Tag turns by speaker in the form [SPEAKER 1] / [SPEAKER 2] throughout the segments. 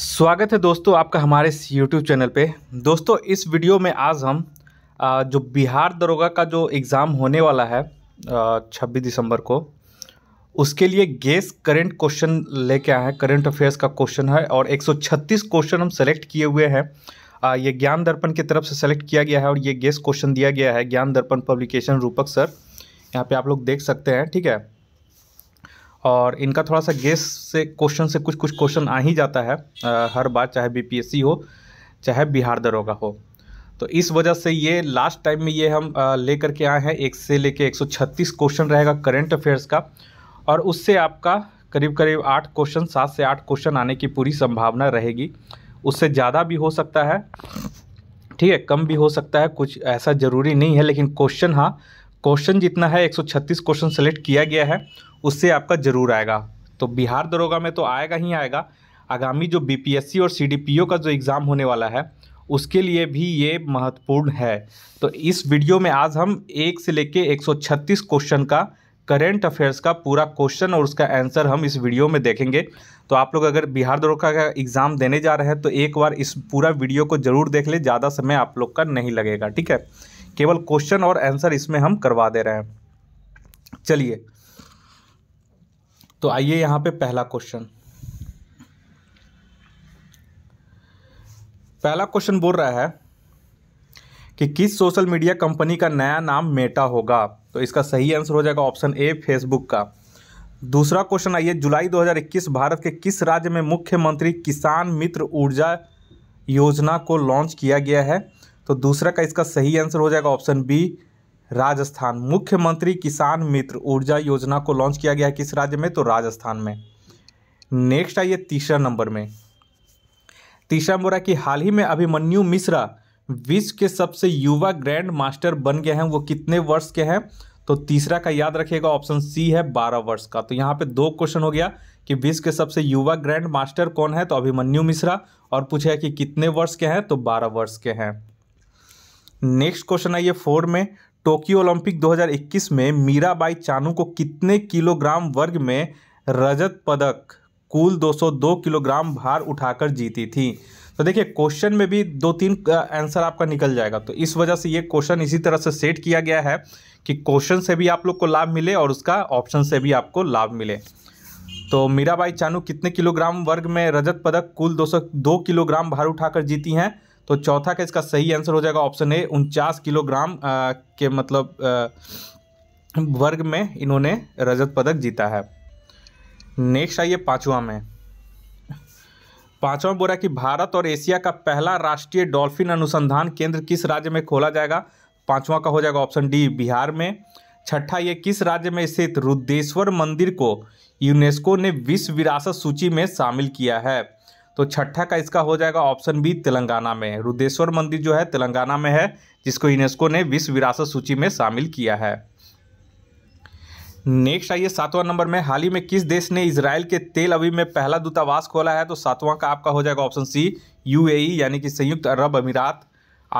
[SPEAKER 1] स्वागत है दोस्तों आपका हमारे इस यूट्यूब चैनल पे दोस्तों इस वीडियो में आज हम जो बिहार दरोगा का जो एग्ज़ाम होने वाला है 26 दिसंबर को उसके लिए गैस करंट क्वेश्चन लेके आए हैं करंट अफेयर्स का क्वेश्चन है और 136 क्वेश्चन हम सेलेक्ट किए हुए हैं ये ज्ञान दर्पण की तरफ से सेलेक्ट किया गया है और ये गेस क्वेश्चन दिया गया है ज्ञान दर्पण पब्लिकेशन रूपक सर यहाँ पर आप लोग देख सकते हैं ठीक है और इनका थोड़ा सा गेस से क्वेश्चन से कुछ कुछ क्वेश्चन आ ही जाता है आ, हर बार चाहे बीपीएससी हो चाहे बिहार दरोगा हो तो इस वजह से ये लास्ट टाइम में ये हम लेकर के आए हैं एक से लेके 136 क्वेश्चन रहेगा करंट अफेयर्स का और उससे आपका करीब करीब आठ क्वेश्चन सात से आठ क्वेश्चन आने की पूरी संभावना रहेगी उससे ज़्यादा भी हो सकता है ठीक है कम भी हो सकता है कुछ ऐसा ज़रूरी नहीं है लेकिन क्वेश्चन हाँ क्वेश्चन जितना है 136 क्वेश्चन सेलेक्ट किया गया है उससे आपका जरूर आएगा तो बिहार दरोगा में तो आएगा ही आएगा आगामी जो बीपीएससी और सीडीपीओ का जो एग्ज़ाम होने वाला है उसके लिए भी ये महत्वपूर्ण है तो इस वीडियो में आज हम एक से लेके 136 क्वेश्चन का करेंट अफेयर्स का पूरा क्वेश्चन और उसका आंसर हम इस वीडियो में देखेंगे तो आप लोग अगर बिहार दरोगा का एग्ज़ाम देने जा रहे हैं तो एक बार इस पूरा वीडियो को ज़रूर देख ले ज़्यादा समय आप लोग का नहीं लगेगा ठीक है केवल क्वेश्चन और आंसर इसमें हम करवा दे रहे हैं चलिए तो आइए यहां पे पहला क्वेश्चन पहला क्वेश्चन बोल रहा है कि किस सोशल मीडिया कंपनी का नया नाम मेटा होगा तो इसका सही आंसर हो जाएगा ऑप्शन ए फेसबुक का दूसरा क्वेश्चन आइए जुलाई 2021 भारत के किस राज्य में मुख्यमंत्री किसान मित्र ऊर्जा योजना को लॉन्च किया गया है तो दूसरा का इसका सही आंसर हो जाएगा ऑप्शन बी राजस्थान मुख्यमंत्री किसान मित्र ऊर्जा योजना को लॉन्च किया गया है किस राज्य में तो राजस्थान में नेक्स्ट आइए तीसरा नंबर में तीसरा नंबर कि हाल ही में अभिमन्यु मिश्रा विश्व के सबसे युवा ग्रैंड मास्टर बन गए हैं वो कितने वर्ष के हैं तो तीसरा का याद रखिएगा ऑप्शन सी है बारह वर्ष का तो यहाँ पे दो क्वेश्चन हो गया कि विश्व के सबसे युवा ग्रैंड मास्टर कौन है तो अभिमन्यु मिश्रा और पूछा कि कितने वर्ष के हैं तो बारह वर्ष के हैं नेक्स्ट क्वेश्चन आइए फोर में टोक्यो ओलंपिक 2021 में मीराबाई चानू को कितने किलोग्राम वर्ग में रजत पदक कुल 202 किलोग्राम भार उठाकर जीती थी तो देखिए क्वेश्चन में भी दो तीन आंसर आपका निकल जाएगा तो इस वजह से ये क्वेश्चन इसी तरह से सेट किया गया है कि क्वेश्चन से भी आप लोग को लाभ मिले और उसका ऑप्शन से भी आपको लाभ मिले तो मीराबाई चानू कितने किलोग्राम वर्ग में रजत पदक कुल 202 किलोग्राम भार उठाकर जीती हैं तो चौथा का इसका सही आंसर हो जाएगा ऑप्शन ए उनचास किलोग्राम आ, के मतलब आ, वर्ग में इन्होंने रजत पदक जीता है नेक्स्ट आइए पांचवा में पांचवा बोला कि भारत और एशिया का पहला राष्ट्रीय डॉल्फिन अनुसंधान केंद्र किस राज्य में खोला जाएगा पांचवा का हो जाएगा ऑप्शन डी बिहार में छठा ये किस राज्य में स्थित रुद्रेश्वर मंदिर को यूनेस्को ने विश्व विरासत सूची में शामिल किया है तो छठा का इसका हो जाएगा ऑप्शन बी तेलंगाना में रुद्रेश्वर मंदिर जो है तेलंगाना में है जिसको यूनेस्को ने विश्व विरासत सूची में शामिल किया है नेक्स्ट आइए सातवां नंबर में हाल ही में किस देश ने इसराइल के तेल अभी में पहला दूतावास खोला है तो सातवां का आपका हो जाएगा ऑप्शन सी यूएई यानी कि संयुक्त अरब अमीरात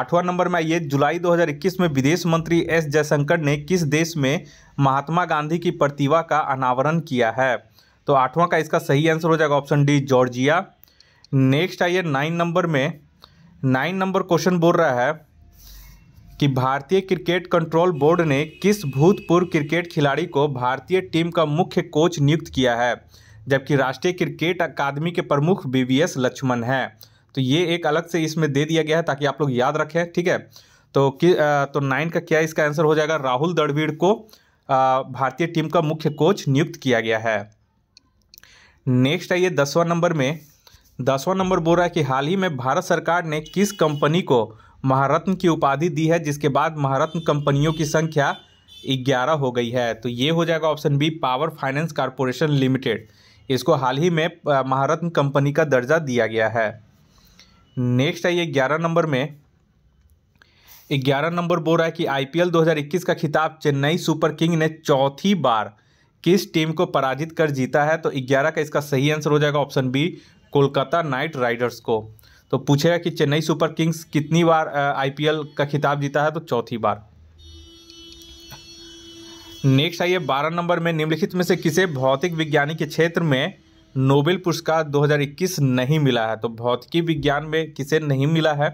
[SPEAKER 1] आठवां नंबर में आइए जुलाई 2021 में विदेश मंत्री एस जयशंकर ने किस देश में महात्मा गांधी की प्रतिभा का अनावरण किया है तो आठवां का इसका सही आंसर हो जाएगा ऑप्शन डी जॉर्जिया नेक्स्ट आइए नाइन नंबर में नाइन नंबर क्वेश्चन बोल रहा है कि भारतीय क्रिकेट कंट्रोल बोर्ड ने किस भूतपूर्व क्रिकेट खिलाड़ी को भारतीय टीम का मुख्य कोच नियुक्त किया है जबकि राष्ट्रीय क्रिकेट अकादमी के प्रमुख बी वी एस लक्ष्मण हैं तो ये एक अलग से इसमें दे दिया गया है ताकि आप लोग याद रखें ठीक है तो कि तो नाइन का क्या इसका आंसर हो जाएगा राहुल दड़वीड़ को भारतीय टीम का मुख्य कोच नियुक्त किया गया है नेक्स्ट आइए दसवां नंबर में दसवां नंबर बोल रहा है कि हाल ही में भारत सरकार ने किस कंपनी को महारत्न की उपाधि दी है जिसके बाद महारत्न कंपनियों की संख्या ग्यारह हो गई है तो ये हो जाएगा option B power finance corporation limited इसको हाल ही में महारत्न कंपनी का दर्जा दिया गया है नेक्स्ट है ये ग्यारह नंबर में ग्यारह नंबर बोल रहा है कि आई 2021 का खिताब चेन्नई सुपर किंग ने चौथी बार किस टीम को पराजित कर जीता है तो 11 का इसका सही आंसर हो जाएगा option B Kolkata Knight Riders को तो पूछेगा कि चेन्नई सुपर किंग्स कितनी बार आईपीएल का खिताब जीता है तो चौथी बार नेक्स्ट आइए बारह नंबर में निम्नलिखित में से किसे भौतिक विज्ञानी के क्षेत्र में नोबेल पुरस्कार 2021 नहीं मिला है तो भौतिकी विज्ञान में किसे नहीं मिला है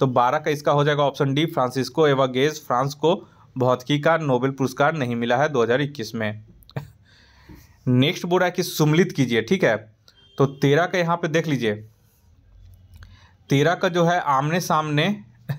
[SPEAKER 1] तो 12 का इसका हो जाएगा ऑप्शन डी फ्रांसिस्को एवागेज फ्रांस को भौतिकी का नोबेल पुरस्कार नहीं मिला है 2021 में नेक्स्ट बोल रहा है कि सुमलित कीजिए ठीक है तो तेरह का यहाँ पे देख लीजिए तेरह का जो है आमने सामने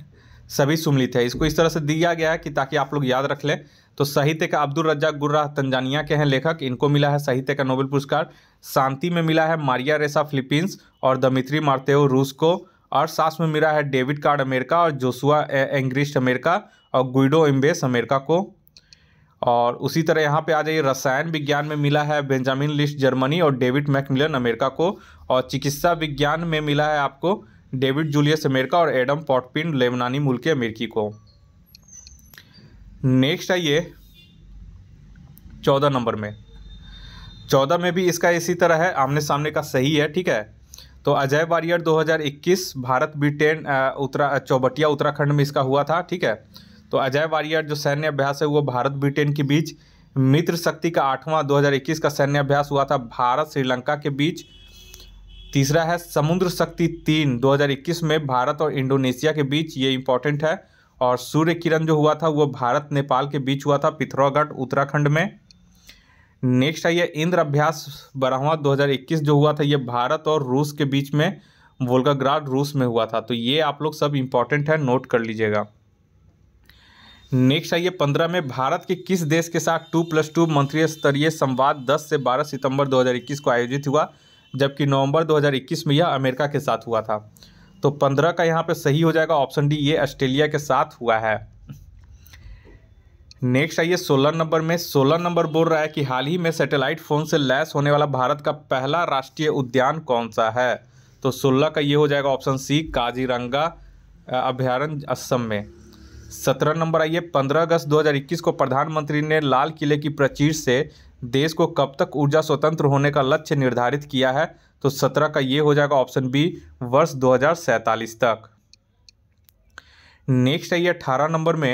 [SPEAKER 1] सभी सुमलित है इसको इस तरह से दिया गया है कि ताकि आप लोग याद रख लें तो साहित्य का अब्दुल रज्जा गुर्राह तंजानिया के हैं लेखक इनको मिला है साहित्य का नोबेल पुरस्कार शांति में मिला है मारिया रेसा फिलीपींस और दमित्री मार्तेव रूस को और सास में मिला है डेविड कार्ड अमेरिका और जोसुआ एंग्रिस्ट अमेरिका और गुइडो एम्बेस अमेरिका को और उसी तरह यहाँ पे आ जाइए रसायन विज्ञान में मिला है बेंजामिन लिस्ट जर्मनी और डेविड मैकमिलन अमेरिका को और चिकित्सा विज्ञान में मिला है आपको डेविड जूलियस अमेरिका और एडम पॉटपिन लेबनानी मुल्क अमेरिकी को नेक्स्ट आइए चौदह नंबर में चौदह में भी इसका इसी तरह है आमने सामने का सही है ठीक है तो अजय वारियर 2021 भारत ब्रिटेन उत्तरा चौबटिया उत्तराखंड में इसका हुआ था ठीक है तो अजय वारियर जो सैन्य अभ्यास है वो भारत ब्रिटेन के बीच मित्र शक्ति का आठवां 2021 का सैन्य अभ्यास हुआ था भारत श्रीलंका के बीच तीसरा है समुद्र शक्ति तीन 2021 में भारत और इंडोनेशिया के बीच ये इंपॉर्टेंट है और सूर्य किरण जो हुआ था वो भारत नेपाल के बीच हुआ था पिथौरागढ़ उत्तराखंड में नेक्स्ट है ये इंद्र अभ्यास बराहवा 2021 जो हुआ था ये भारत और रूस के बीच में वोल्गाग्राड रूस में हुआ था तो ये आप लोग सब इम्पॉर्टेंट है नोट कर लीजिएगा नेक्स्ट आइए पंद्रह में भारत के किस देश के साथ टू प्लस टू मंत्री स्तरीय संवाद दस से बारह सितंबर 2021 को आयोजित हुआ जबकि नवंबर 2021 में यह अमेरिका के साथ हुआ था तो पंद्रह का यहाँ पे सही हो जाएगा ऑप्शन डी ये ऑस्ट्रेलिया के साथ हुआ है नेक्स्ट आइए सोलह नंबर में सोलह नंबर बोल रहा है कि हाल ही में सेटेलाइट फ़ोन से लैस होने वाला भारत का पहला राष्ट्रीय उद्यान कौन सा है तो सोलह का ये हो जाएगा ऑप्शन सी काजीरंगा अभ्यारण्य असम में सत्रह नंबर आइए पंद्रह अगस्त 2021 को प्रधानमंत्री ने लाल किले की प्राचीर से देश को कब तक ऊर्जा स्वतंत्र होने का लक्ष्य निर्धारित किया है तो सत्रह का ये हो जाएगा ऑप्शन बी वर्ष दो तक नेक्स्ट आइए अट्ठारह नंबर में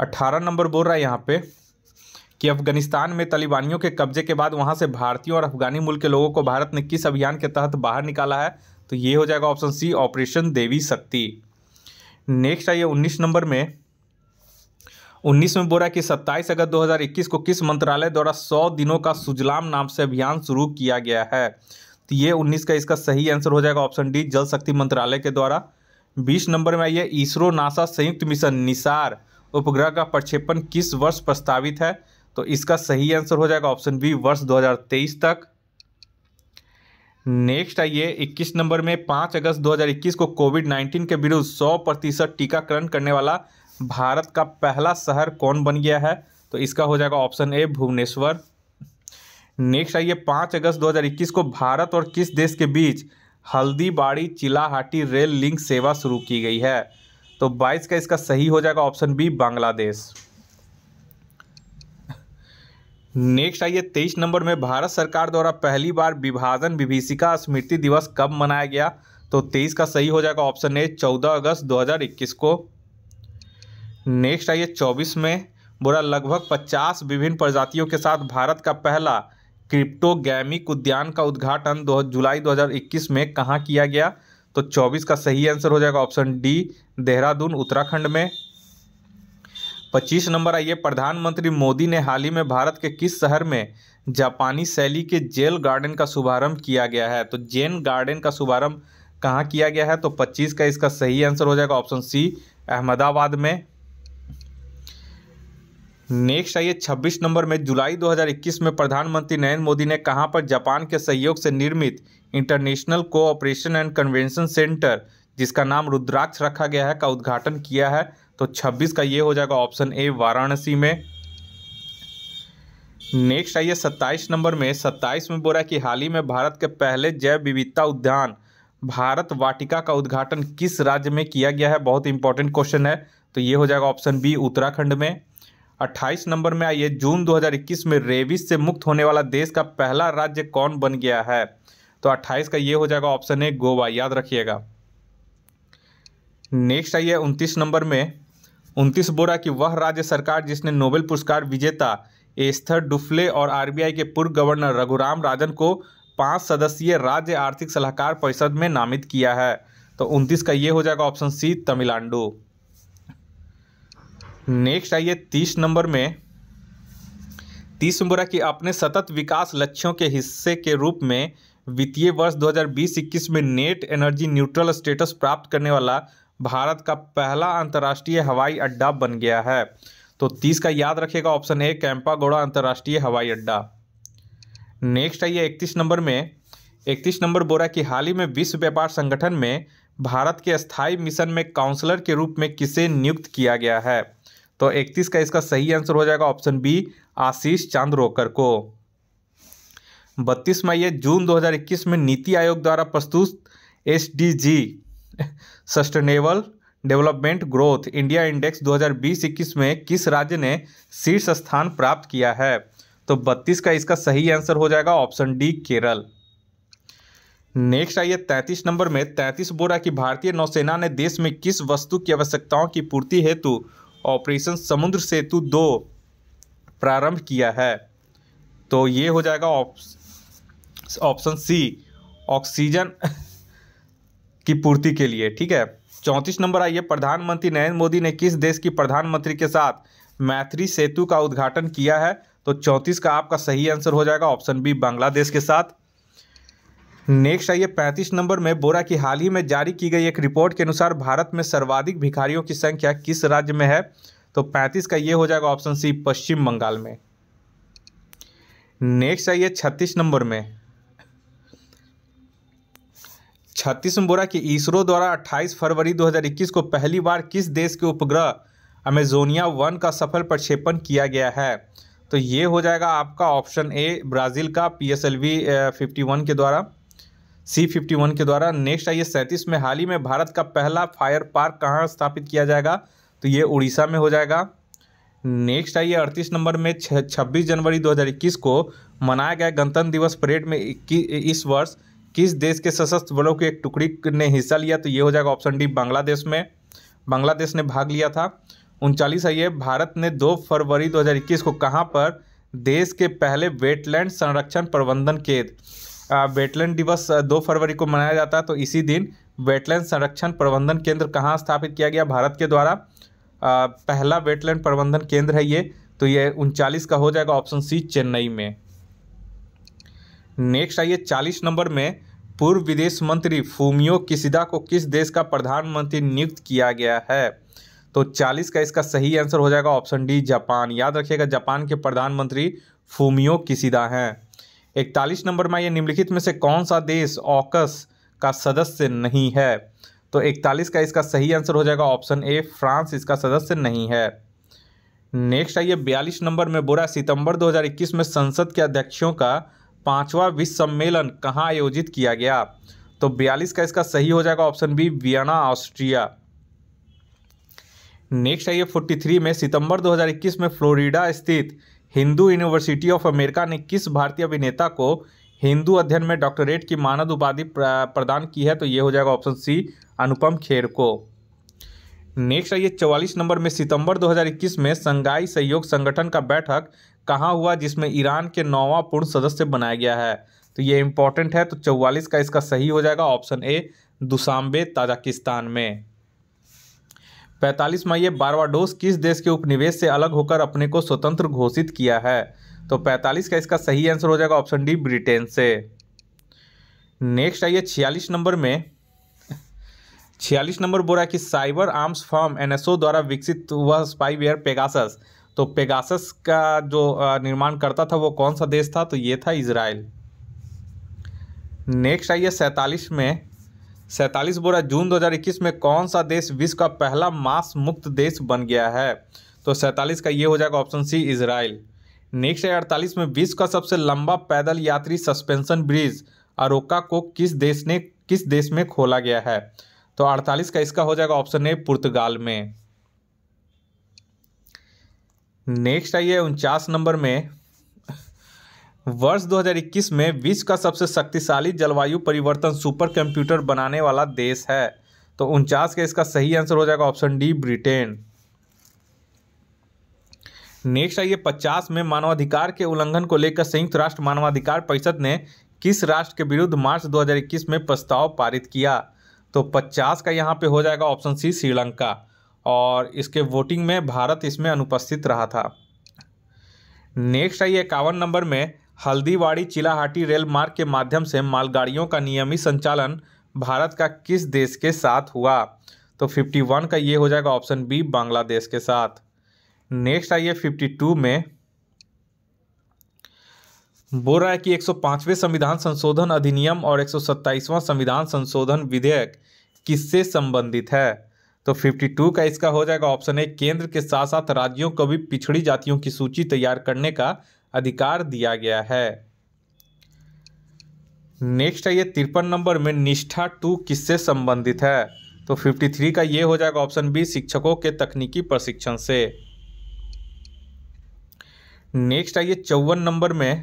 [SPEAKER 1] अट्ठारह नंबर बोल रहा है यहाँ पे कि अफगानिस्तान में तालिबानियों के कब्जे के बाद वहाँ से भारतीयों और अफगानी मूल के लोगों को भारत ने किस अभियान के तहत बाहर निकाला है तो ये हो जाएगा ऑप्शन सी ऑपरेशन देवी शक्ति नेक्स्ट आइए उन्नीस नंबर में उन्नीस में बोला कि 27 अगस्त 2021 को किस मंत्रालय द्वारा 100 दिनों का सुजलाम नाम से अभियान शुरू किया गया है तो ये 19 का इसका सही आंसर हो जाएगा ऑप्शन डी जल शक्ति मंत्रालय के द्वारा 20 नंबर में आइए इसरो नासा संयुक्त मिशन निसार उपग्रह का प्रक्षेपण किस वर्ष प्रस्तावित है तो इसका सही आंसर हो जाएगा ऑप्शन बी वर्ष 2023 तक नेक्स्ट आइए 21 नंबर में 5 अगस्त 2021 को कोविड 19 के विरुद्ध 100 प्रतिशत टीकाकरण करने वाला भारत का पहला शहर कौन बन गया है तो इसका हो जाएगा ऑप्शन ए भुवनेश्वर नेक्स्ट आइए 5 अगस्त 2021 को भारत और किस देश के बीच हल्दीबाड़ी चिलाहाटी रेल लिंक सेवा शुरू की गई है तो 22 का इसका सही हो जाएगा ऑप्शन बी बांग्लादेश नेक्स्ट आइए तेईस नंबर में भारत सरकार द्वारा पहली बार विभाजन विभीषिका स्मृति दिवस कब मनाया गया तो तेईस का सही हो जाएगा ऑप्शन ए चौदह अगस्त 2021 को नेक्स्ट आइए चौबीस में बोला लगभग पचास विभिन्न प्रजातियों के साथ भारत का पहला क्रिप्टोगैमिक उद्यान का उद्घाटन दो जुलाई 2021 में कहाँ किया गया तो 24 का सही आंसर हो जाएगा ऑप्शन डी देहरादून उत्तराखंड में पच्चीस नंबर आइए प्रधानमंत्री मोदी ने हाल ही में भारत के किस शहर में जापानी शैली के जेल गार्डन का शुभारंभ किया गया है तो जेन गार्डन का शुभारंभ कहाँ किया गया है तो 25 का इसका सही आंसर हो जाएगा ऑप्शन सी अहमदाबाद में नेक्स्ट आइए 26 नंबर में जुलाई 2021 में प्रधानमंत्री नरेंद्र मोदी ने कहाँ पर जापान के सहयोग से निर्मित international cooperation and convention centre जिसका नाम रुद्राक्ष रखा गया है का उद्घाटन किया है तो 26 का ये हो जाएगा ऑप्शन ए वाराणसी में नेक्स्ट आइए 27 नंबर में 27 में बोला कि हाल ही में भारत के पहले जैव विविधता उद्यान भारत वाटिका का उद्घाटन किस राज्य में किया गया है बहुत इंपॉर्टेंट क्वेश्चन है तो ये हो जाएगा ऑप्शन बी उत्तराखंड में 28 नंबर में आइए जून 2021 में रेविस से मुक्त होने वाला देश का पहला राज्य कौन बन गया है तो 28 का ये हो जाएगा ऑप्शन ए गोवा याद रखिएगा नेक्स्ट आइए 29 नंबर में उनतीस बोरा कि वह राज्य सरकार जिसने नोबेल पुरस्कार विजेता एस्थर डुफले और आरबीआई के पूर्व गवर्नर रघुराम राजन को पांच सदस्यीय राज्य आर्थिक सलाहकार परिषद में नामित किया है तो उनतीस का ये हो जाएगा ऑप्शन सी तमिलनाडु नेक्स्ट आइए तीस नंबर में तीस नंबर की अपने सतत विकास लक्ष्यों के हिस्से के रूप में वित्तीय वर्ष 2020-21 में नेट एनर्जी न्यूट्रल स्टेटस प्राप्त करने वाला भारत का पहला अंतर्राष्ट्रीय हवाई अड्डा बन गया है तो तीस का याद रखिएगा ऑप्शन ए कैंपागोड़ा अंतर्राष्ट्रीय हवाई अड्डा नेक्स्ट आइए इकतीस नंबर में इकतीस नंबर बोरा कि हाल ही में विश्व व्यापार संगठन में भारत के स्थायी मिशन में काउंसलर के रूप में किसे नियुक्त किया गया है तो इकतीस का इसका सही आंसर हो जाएगा ऑप्शन बी आशीष चांद्रोकर को बत्तीस मई जून 2021 में नीति आयोग द्वारा प्रस्तुत S sustainable development growth India index 2020-21 में किस राज्य ने शीर्ष स्थान प्राप्त किया है तो 32 का इसका सही आंसर हो जाएगा ऑप्शन डी केरल नेक्स्ट आइए 33 नंबर में 33 बोरा की भारतीय नौसेना ने देश में किस वस्तु की आवश्यकताओं की पूर्ति हेतु ऑपरेशन समुद्र सेतु दो प्रारंभ किया है तो ये हो जाएगा ऑप्शन सी ऑक्सीजन की पूर्ति के लिए ठीक है चौंतीस नंबर आइए प्रधानमंत्री नरेंद्र मोदी ने किस देश की प्रधानमंत्री के साथ मैत्री सेतु का उद्घाटन किया है तो चौंतीस का आपका सही आंसर हो जाएगा ऑप्शन बी बांग्लादेश के साथ नेक्स्ट आइए पैंतीस नंबर में बोरा की हाल ही में जारी की गई एक रिपोर्ट के अनुसार भारत में सर्वाधिक भिखारियों की संख्या किस राज्य में है तो पैंतीस का ये हो जाएगा ऑप्शन सी पश्चिम बंगाल में नेक्स्ट आइए छत्तीस नंबर में छत्तीस में बोरा कि इसरो द्वारा 28 फरवरी 2021 को पहली बार किस देश के उपग्रह अमेजोनिया वन का सफल प्रक्षेपण किया गया है तो ये हो जाएगा आपका ऑप्शन ए ब्राज़ील का P S L V fifty one के द्वारा सी फिफ्टी वन के द्वारा नेक्स्ट आइए सैंतीस में हाल ही में भारत का पहला फायर पार्क कहाँ स्थापित किया जाएगा तो ये उड़ीसा में हो जाएगा नेक्स्ट आइए अड़तीस नंबर में छब्बीस जनवरी 2021 को मनाया गया गणतंत्र दिवस परेड में इस वर्ष किस देश के सशस्त्र बलों के एक टुकड़ी ने हिस्सा लिया तो ये हो जाएगा ऑप्शन डी बांग्लादेश में बांग्लादेश ने भाग लिया था उनचालीस आइए भारत ने 2 फरवरी 2021 को कहाँ पर देश के पहले वेटलैंड संरक्षण प्रबंधन केंद्र वेटलैंड दिवस 2 फरवरी को मनाया जाता है तो इसी दिन वेटलैंड संरक्षण प्रबंधन केंद्र कहाँ स्थापित किया गया भारत के द्वारा पहला वेटलैंड प्रबंधन केंद्र है ये तो ये उनचालीस का हो जाएगा ऑप्शन सी चेन्नई में नेक्स्ट आइए चालीस नंबर में पूर्व विदेश मंत्री फूमियो किसिदा को किस देश का प्रधानमंत्री नियुक्त किया गया है तो 40 का इसका सही आंसर हो जाएगा ऑप्शन डी जापान याद रखिएगा जापान के प्रधानमंत्री फूमियो किसिदा हैं इकतालीस नंबर में ये निम्नलिखित में से कौन सा देश ऑकस का सदस्य नहीं है तो इकतालीस का इसका सही आंसर हो जाएगा ऑप्शन ए फ्रांस इसका सदस्य नहीं है नेक्स्ट आइए बयालीस नंबर में बुरा सितंबर 2021 में संसद के अध्यक्षों का पांचवा विश्व सम्मेलन कहाँ आयोजित किया गया तो बयालीस का इसका सही हो जाएगा option B Vienna Austria next आइए ये फोर्टी थ्री में सितंबर 2021 में फ्लोरिडा स्थित हिंदू यूनिवर्सिटी ऑफ अमेरिका ने किस भारतीय अभिनेता को हिंदू अध्ययन में डॉक्टरेट की मानद उपाधि प्रदान की है तो ये हो जाएगा ऑप्शन सी अनुपम खेर को नेक्स्ट आइए चौवालीस नंबर में सितंबर 2021 में संघाई सहयोग संगठन का बैठक कहाँ हुआ जिसमें ईरान के नौवा पूर्ण सदस्य बनाया गया है तो ये इंपॉर्टेंट है तो चौवालीस का इसका सही हो जाएगा ऑप्शन ए दुसांबे ताजाकिस्तान में पैंतालीस में ये बारवाडोस किस देश के उपनिवेश से अलग होकर अपने को स्वतंत्र घोषित किया है तो पैंतालीस का इसका सही आंसर हो जाएगा ऑप्शन डी ब्रिटेन से नेक्स्ट आइए छियालीस नंबर में छियालीस नंबर बोला कि साइबर आर्म्स फॉर्म एनएसओ द्वारा विकसित हुआ स्पाईवेयर पेगासस तो पेगासस का जो निर्माण करता था वो कौन सा देश था तो ये था इसराइल नेक्स्ट आइए सैंतालीस में सैंतालीस बोरा जून 2021 में कौन सा देश विश्व का पहला मांस मुक्त देश बन गया है तो सैंतालीस का ये हो जाएगा ऑप्शन सी इसराइल नेक्स्ट है अड़तालीस में विश्व का सबसे लंबा पैदल यात्री सस्पेंशन ब्रिज अरोका को किस देश ने किस देश में खोला गया है तो अड़तालीस का इसका हो जाएगा ऑप्शन ए पुर्तगाल में नेक्स्ट आइए उनचास नंबर में वर्ष 2021 में विश्व का सबसे शक्तिशाली जलवायु परिवर्तन सुपर कंप्यूटर बनाने वाला देश है तो उनचास का इसका सही आंसर हो जाएगा ऑप्शन डी ब्रिटेन नेक्स्ट आइए पचास में मानवाधिकार के उल्लंघन को लेकर संयुक्त राष्ट्र मानवाधिकार परिषद ने किस राष्ट्र के विरुद्ध मार्च 2021 में प्रस्ताव पारित किया तो 50 का यहाँ पे हो जाएगा ऑप्शन सी श्रीलंका और इसके वोटिंग में भारत इसमें अनुपस्थित रहा था नेक्स्ट आइए इक्यावन नंबर में हल्दीवाड़ी चिलाहाटी रेल मार्ग के माध्यम से मालगाड़ियों का नियमित संचालन भारत का किस देश के साथ हुआ तो 51 का ये हो जाएगा ऑप्शन बी बांग्लादेश के साथ नेक्स्ट आइए 52 में बोल रहा है कि 105वें संविधान संशोधन अधिनियम और 127वां संविधान संशोधन विधेयक किससे संबंधित है तो 52 का इसका हो जाएगा ऑप्शन ए केंद्र के साथ साथ राज्यों को भी पिछड़ी जातियों की सूची तैयार करने का अधिकार दिया गया है नेक्स्ट है ये तिरपन नंबर में निष्ठा टू किससे संबंधित है तो 53 का ये हो जाएगा ऑप्शन बी शिक्षकों के तकनीकी प्रशिक्षण से नेक्स्ट आइए चौवन नंबर में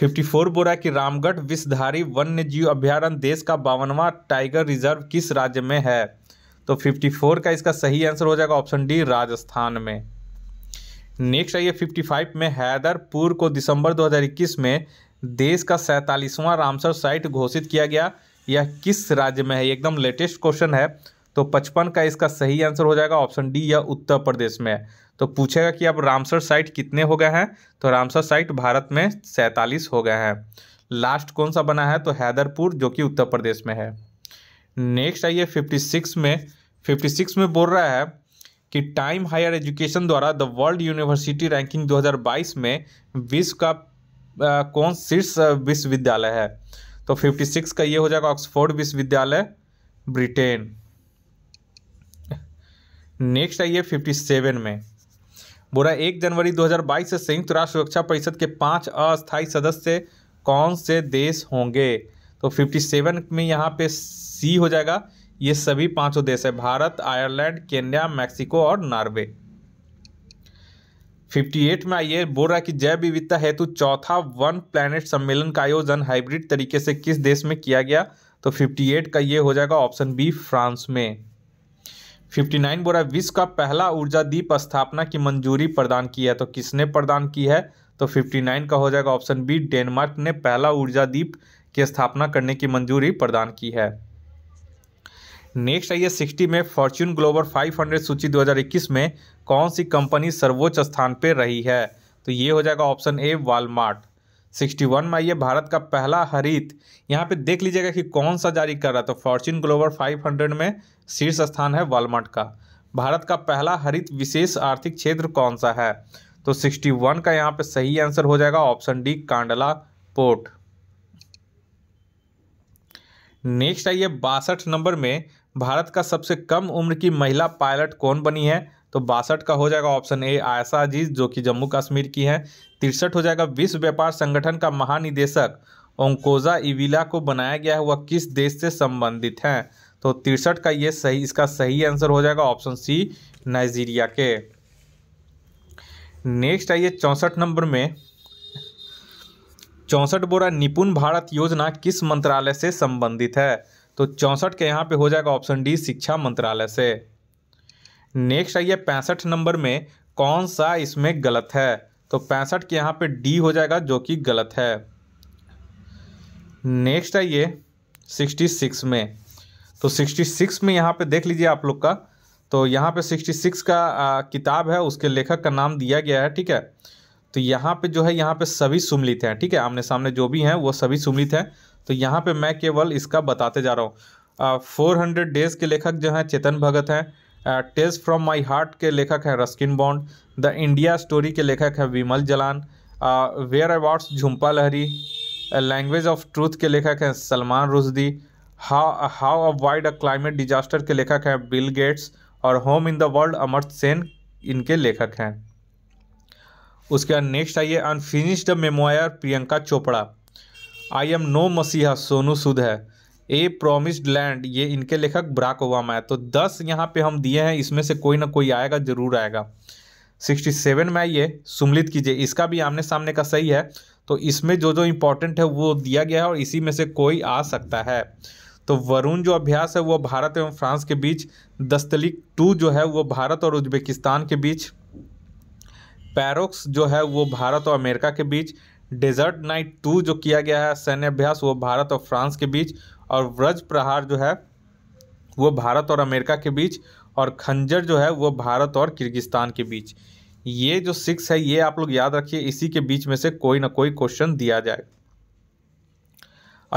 [SPEAKER 1] 54 बोरा की रामगढ़ विषधारी वन्य जीव अभ्यारण्य देश का बावनवा टाइगर रिजर्व किस राज्य में है तो 54 का इसका सही आंसर हो जाएगा ऑप्शन डी राजस्थान में नेक्स्ट आइए 55 में हैदरपुर को दिसंबर 2021 में देश का सैतालीसवां रामसर साइट घोषित किया गया यह किस राज्य में है एकदम लेटेस्ट क्वेश्चन है तो पचपन का इसका सही आंसर हो जाएगा ऑप्शन डी या उत्तर प्रदेश में तो पूछेगा कि अब रामसर साइट कितने हो गए हैं तो रामसर साइट भारत में सैंतालीस हो गए हैं लास्ट कौन सा बना है तो हैदरपुर जो कि उत्तर प्रदेश में है नेक्स्ट आइए फिफ्टी सिक्स में फिफ्टी सिक्स में बोल रहा है कि टाइम हायर एजुकेशन द्वारा द वर्ल्ड यूनिवर्सिटी रैंकिंग 2022 में विश्व का आ, कौन शीर्ष विश्वविद्यालय है तो फिफ्टी सिक्स का ये हो जाएगा ऑक्सफोर्ड विश्वविद्यालय ब्रिटेन नेक्स्ट आइए फिफ्टी सेवन में बोला एक जनवरी 2022 से संयुक्त राष्ट्र सुरक्षा परिषद के पांच अस्थायी सदस्य कौन से देश होंगे तो 57 में यहाँ पे सी हो जाएगा ये सभी पांचों देश है भारत आयरलैंड केन्या मैक्सिको और नॉर्वे 58 में आइए बोल रहा है कि जैव विविधता हेतु चौथा वन प्लैनेट सम्मेलन का आयोजन हाइब्रिड तरीके से किस देश में किया गया तो 58 का ये हो जाएगा ऑप्शन बी फ्रांस में 59 नाइन बोरा विश्व का पहला ऊर्जा दीप स्थापना की मंजूरी प्रदान की है तो किसने प्रदान की है तो 59 का हो जाएगा ऑप्शन बी डेनमार्क ने पहला ऊर्जा दीप की स्थापना करने की मंजूरी प्रदान की है नेक्स्ट आइए 60 में फॉर्च्यून ग्लोबल 500 सूची 2021 में कौन सी कंपनी सर्वोच्च स्थान पर रही है तो ये हो जाएगा ऑप्शन ए वालमार्ट 61 में ये भारत का पहला हरित यहाँ पे देख लीजिएगा कि कौन सा जारी कर रहा तो फॉर्च्यून ग्लोबल 500 में शीर्ष स्थान है वालमार्ट का भारत का पहला हरित विशेष आर्थिक क्षेत्र कौन सा है तो 61 का यहाँ पे सही आंसर हो जाएगा option D Kandla port next आइए बासठ नंबर में भारत का सबसे कम उम्र की महिला पायलट कौन बनी है तो बासठ का हो जाएगा ऑप्शन ए आयशा अजीज जो कि जम्मू कश्मीर की हैं तिरसठ हो जाएगा विश्व व्यापार संगठन का महानिदेशक ओंकोजा इविला को बनाया गया है वह किस देश से संबंधित हैं तो तिरसठ का ये सही इसका सही आंसर हो जाएगा ऑप्शन सी नाइजीरिया के नेक्स्ट आइए चौंसठ नंबर में चौंसठ बोरा निपुण भारत योजना किस मंत्रालय से संबंधित है तो चौंसठ के यहाँ पे हो जाएगा ऑप्शन डी शिक्षा मंत्रालय से नेक्स्ट आइए पैंसठ नंबर में कौन सा इसमें गलत है तो पैंसठ के यहाँ पे डी हो जाएगा जो कि गलत है नेक्स्ट आइए सिक्सटी सिक्स में तो सिक्सटी सिक्स में यहाँ पे देख लीजिए आप लोग का तो यहाँ पे सिक्सटी सिक्स का आ, किताब है उसके लेखक का नाम दिया गया है ठीक है तो यहाँ पे जो है यहाँ पे सभी सुमलित हैं ठीक है आमने सामने जो भी हैं वो सभी सुमलित हैं तो यहाँ पे मैं केवल इसका बताते जा रहा हूँ फोर हंड्रेड डेज़ के लेखक जो हैं चेतन भगत हैं टेस्ट फ्रॉम माई हार्ट के लेखक हैं Ruskin Bond the India story के लेखक हैं Bimal Jalan whereabouts Jhumpa Lahiri language of truth के लेखक हैं Salman Rushdie how avoid a climate disaster के लेखक हैं बिल गेट्स और home in the world Amar Sen इनके लेखक हैं उसके बाद नेक्स्ट आइए unfinished memoir Priyanka Chopra I am no messiah Sonu सूद है ए प्रोमिस्ड लैंड ये इनके लेखक ब्राक ओबामा है तो दस यहाँ पे हम दिए हैं इसमें से कोई ना कोई आएगा जरूर आएगा सिक्सटी सेवन में ये सुमलित कीजिए इसका भी आमने सामने का सही है तो इसमें जो जो इम्पोर्टेंट है वो दिया गया है और इसी में से कोई आ सकता है तो वरुण जो अभ्यास है वो भारत एवं फ्रांस के बीच दस्तलिक टू जो है वो भारत और उज्बेकिस्तान के बीच पैरोक्स जो है वो भारत और अमेरिका के बीच डेजर्ट नाइट टू जो किया गया है सैन्य अभ्यास वो भारत और फ्रांस के बीच और व्रज प्रहार जो है वो भारत और अमेरिका के बीच और खंजर जो है वो भारत और किर्गिस्तान के बीच ये जो सिक्स है ये आप लोग याद रखिए इसी के बीच में से कोई ना कोई क्वेश्चन दिया जाए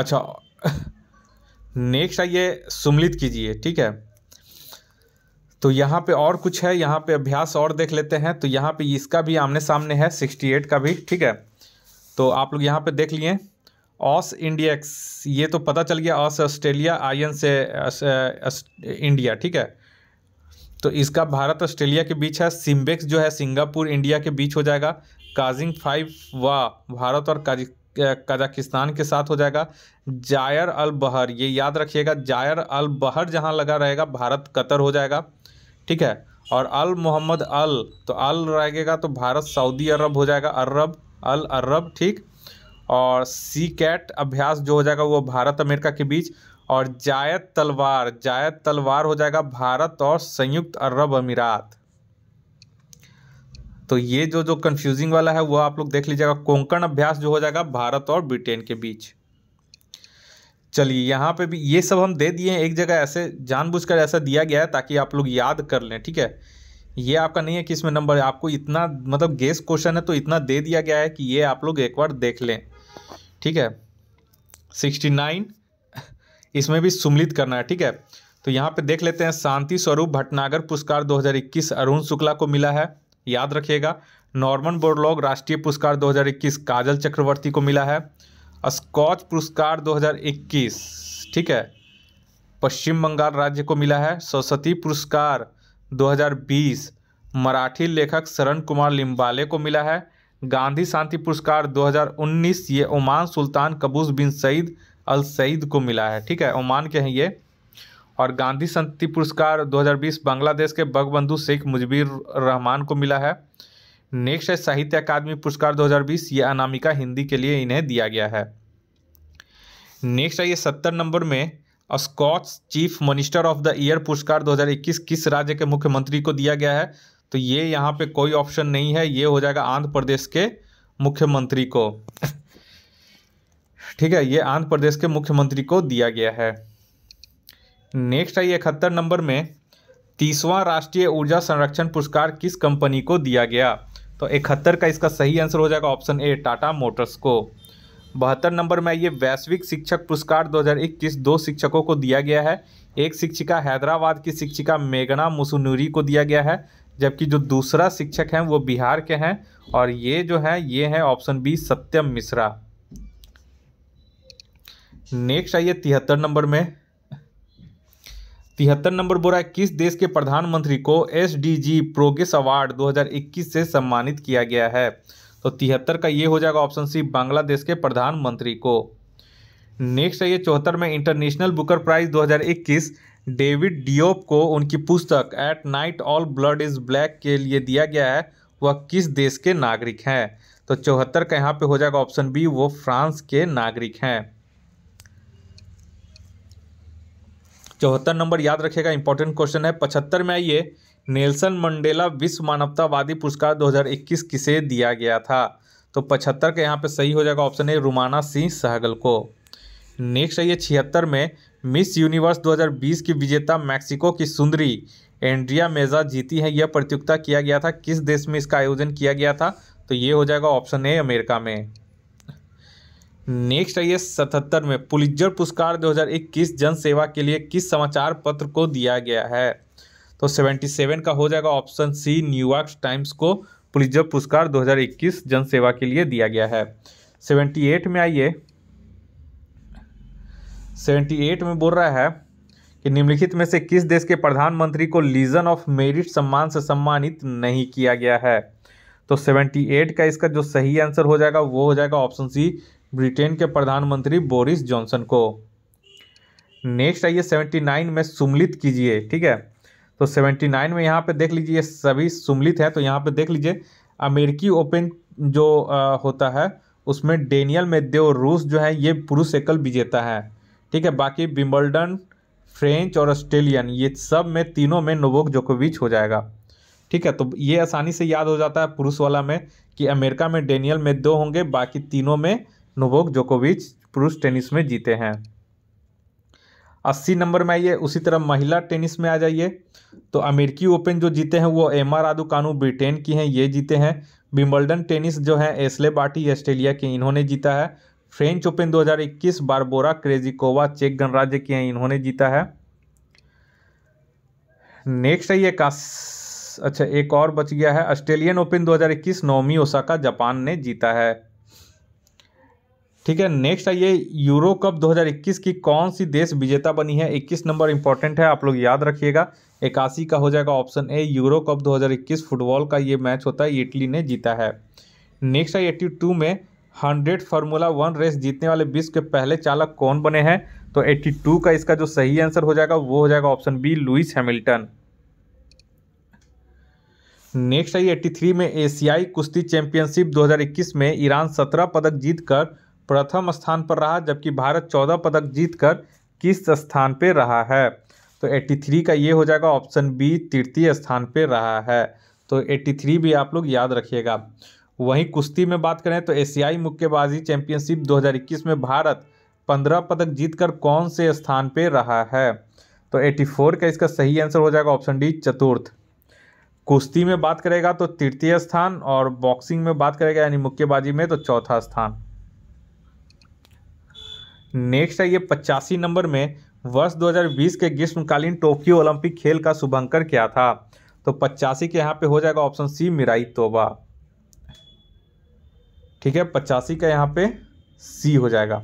[SPEAKER 1] अच्छा नेक्स्ट आइए सुमलित कीजिए ठीक है तो यहाँ पे और कुछ है यहाँ पे अभ्यास और देख लेते हैं तो यहाँ पे इसका भी आमने सामने है सिक्सटी एट का भी ठीक है तो आप लोग यहाँ पे देख लिए ऑस इंडियक्स ये तो पता चल गया ऑस ऑस्ट्रेलिया आयन से इंडिया ठीक है तो इसका भारत ऑस्ट्रेलिया के बीच है सिम्बेक्स जो है सिंगापुर इंडिया के बीच हो जाएगा काजिंग फाइव वा भारत और काज कजाकिस्तान के साथ हो जाएगा जायर अल बहर ये याद रखिएगा जायर अल बहर जहाँ लगा रहेगा भारत कतर हो जाएगा ठीक है और अल मोहम्मद अल तो अल रहेगा तो भारत सऊदी अरब हो जाएगा अरब अल अरब ठीक और सी कैट अभ्यास जो हो जाएगा वो भारत अमेरिका के बीच और जायद तलवार जायद तलवार हो जाएगा भारत और संयुक्त अरब अमीरात तो ये जो जो कंफ्यूजिंग वाला है वो आप लोग देख लीजिएगा कोंकण अभ्यास जो हो जाएगा भारत और ब्रिटेन के बीच चलिए यहाँ पे भी ये सब हम दे दिए हैं एक जगह ऐसे जानबूझकर ऐसा दिया गया है ताकि आप लोग याद कर लें ठीक है ये आपका नहीं है कि इसमें नंबर आपको इतना मतलब गेस क्वेश्चन है तो इतना दे दिया गया है कि ये आप लोग एक बार देख लें ठीक है सिक्सटी नाइन इसमें भी सुमिलित करना है ठीक है तो यहाँ पे देख लेते हैं शांति स्वरूप भटनागर पुरस्कार 2021 अरुण शुक्ला को मिला है याद रखिएगा नॉर्मन बोरलॉग राष्ट्रीय पुरस्कार 2021 काजल चक्रवर्ती को मिला है स्कॉच पुरस्कार 2021 ठीक है पश्चिम बंगाल राज्य को मिला है सरस्वती पुरस्कार 2020 मराठी लेखक शरण कुमार लिम्बाले को मिला है गांधी शांति पुरस्कार 2019 ये ओमान सुल्तान Qaboos bin Said al Said को मिला है ठीक है ओमान के हैं ये और गांधी शांति पुरस्कार 2020 बांग्लादेश के बगबंधु शेख मुजबिर रहमान को मिला है नेक्स्ट है साहित्य अकादमी पुरस्कार 2020 ये अनामिका हिंदी के लिए इन्हें दिया गया है नेक्स्ट है ये सत्तर नंबर में Skoch chief minister of the year पुरस्कार 2021 किस राज्य के मुख्यमंत्री को दिया गया है तो ये यहाँ पे कोई ऑप्शन नहीं है ये हो जाएगा आंध्र प्रदेश के मुख्यमंत्री को ठीक है ये आंध्र प्रदेश के मुख्यमंत्री को दिया गया है नेक्स्ट आइए इकहत्तर नंबर में तीसवां राष्ट्रीय ऊर्जा संरक्षण पुरस्कार किस कंपनी को दिया गया तो इकहत्तर का इसका सही आंसर हो जाएगा ऑप्शन ए टाटा मोटर्स को बहत्तर नंबर में ये वैश्विक शिक्षक पुरस्कार 2021 दो शिक्षकों को दिया गया है एक शिक्षिका हैदराबाद की शिक्षिका मेघना मुसुनूरी को दिया गया है जबकि जो दूसरा शिक्षक हैं वो बिहार के हैं और ये जो है ये है option B Satyam Mishra next आइए तिहत्तर नंबर में तिहत्तर नंबर बोरा किस देश के प्रधानमंत्री को S D G progress award 2021 से सम्मानित किया गया है तो तिहत्तर का ये हो जाएगा ऑप्शन सी बांग्लादेश के प्रधानमंत्री को नेक्स्ट आइए चौहत्तर में international Booker prize 2021 David Diop को उनकी पुस्तक at night all blood is black के लिए दिया गया है वह किस देश के नागरिक हैं तो चौहत्तर का यहाँ पे हो जाएगा ऑप्शन बी वो फ्रांस के नागरिक हैं चौहत्तर नंबर याद रखेगा इंपॉर्टेंट क्वेश्चन है पचहत्तर में आइए नेल्सन मंडेला विश्व मानवतावादी पुरस्कार 2021 किसे दिया गया था तो पचहत्तर का यहाँ पे सही हो जाएगा ऑप्शन ए रुमाना सिंह सहगल को नेक्स्ट आइए छिहत्तर में मिस यूनिवर्स 2020 की विजेता मैक्सिको की सुंदरी एंड्रिया मेजा जीती है यह प्रतियोगिता किया गया था किस देश में इसका आयोजन किया गया था तो ये हो जाएगा ऑप्शन ए अमेरिका में नेक्स्ट आइए सतहत्तर में पुलिजर पुरस्कार 2021 जन सेवा के लिए किस समाचार पत्र को दिया गया है तो 77 का हो जाएगा ऑप्शन सी न्यूयॉर्क टाइम्स को पुलिजर पुरस्कार 2021 जन सेवा के लिए दिया गया है 78 में आइए सेवेंटी एट में बोल रहा है कि निम्नलिखित में से किस देश के प्रधानमंत्री को लीजन ऑफ मेरिट सम्मान से सम्मानित नहीं किया गया है तो 78 का इसका जो सही आंसर हो जाएगा वो हो जाएगा ऑप्शन सी ब्रिटेन के प्रधानमंत्री बोरिस जॉनसन को नेक्स्ट आइए 79 में सुमलित कीजिए ठीक है तो 79 में यहाँ पे देख लीजिए सभी सुमलित है तो यहाँ पे देख लीजिए अमेरिकी ओपन जो आ, होता है उसमें डेनियल मेदेव रूस जो है ये पुरुष एकल विजेता है ठीक है बाकी विम्बल्डन फ्रेंच और ऑस्ट्रेलियन ये सब में तीनों में नोवोक जोकोविच हो जाएगा ठीक है तो ये आसानी से याद हो जाता है पुरुष वाला में कि अमेरिका में डेनियल में दो होंगे बाकी तीनों में नोवोक जोकोविच पुरुष टेनिस में जीते हैं अस्सी नंबर में आइए उसी तरह महिला टेनिस में आ जाइए तो अमेरिकी ओपन जो जीते हैं वो एम आर कानू ब्रिटेन की हैं ये जीते हैं विम्बल्डन टेनिस जो है एसले बाटी ऑस्ट्रेलिया के इन्होंने जीता है फ्रेंच ओपन 2021 बारबोरा क्रेजिकोवा चेक गणराज्य के हैं इन्होंने जीता है नेक्स्ट है ये कास अच्छा एक और बच गया है ऑस्ट्रेलियन ओपन 2021 हजार इक्कीस नौमी ओसाका जापान ने जीता है ठीक है नेक्स्ट आइए यूरो कप 2021 की कौन सी देश विजेता बनी है 21 नंबर इंपॉर्टेंट है आप लोग याद रखिएगा इक्यासी का हो जाएगा option A euro cup 2021 football का ये मैच होता है इटली ने जीता है नेक्स्ट आई एट्टी में हंड्रेड फार्मूला वन रेस जीतने वाले विश्व के पहले चालक कौन बने हैं तो 82 का इसका जो सही आंसर हो जाएगा वो हो जाएगा option B Lewis Hamilton next आई 83 में एशियाई कुश्ती चैंपियनशिप 2021 में ईरान 17 पदक जीतकर प्रथम स्थान पर रहा जबकि भारत 14 पदक जीतकर किस स्थान पर रहा है तो 83 का ये हो जाएगा ऑप्शन बी तृतीय स्थान पर रहा है तो 83 भी आप लोग याद रखिएगा वहीं कुश्ती में बात करें तो एशियाई मुक्केबाजी चैंपियनशिप 2021 में भारत 15 पदक जीतकर कौन से स्थान पर रहा है तो 84 का इसका सही आंसर हो जाएगा ऑप्शन डी चतुर्थ कुश्ती में बात करेगा तो तृतीय स्थान और बॉक्सिंग में बात करेगा यानी मुक्केबाजी में तो चौथा स्थान नेक्स्ट है ये पचासी नंबर में वर्ष 2020 के ग्रीष्मकालीन टोक्यो ओलंपिक खेल का शुभंकर क्या था तो पचासी के यहाँ पे हो जाएगा ऑप्शन सी मिराई तोबा ठीक है पचासी का यहाँ पे सी हो जाएगा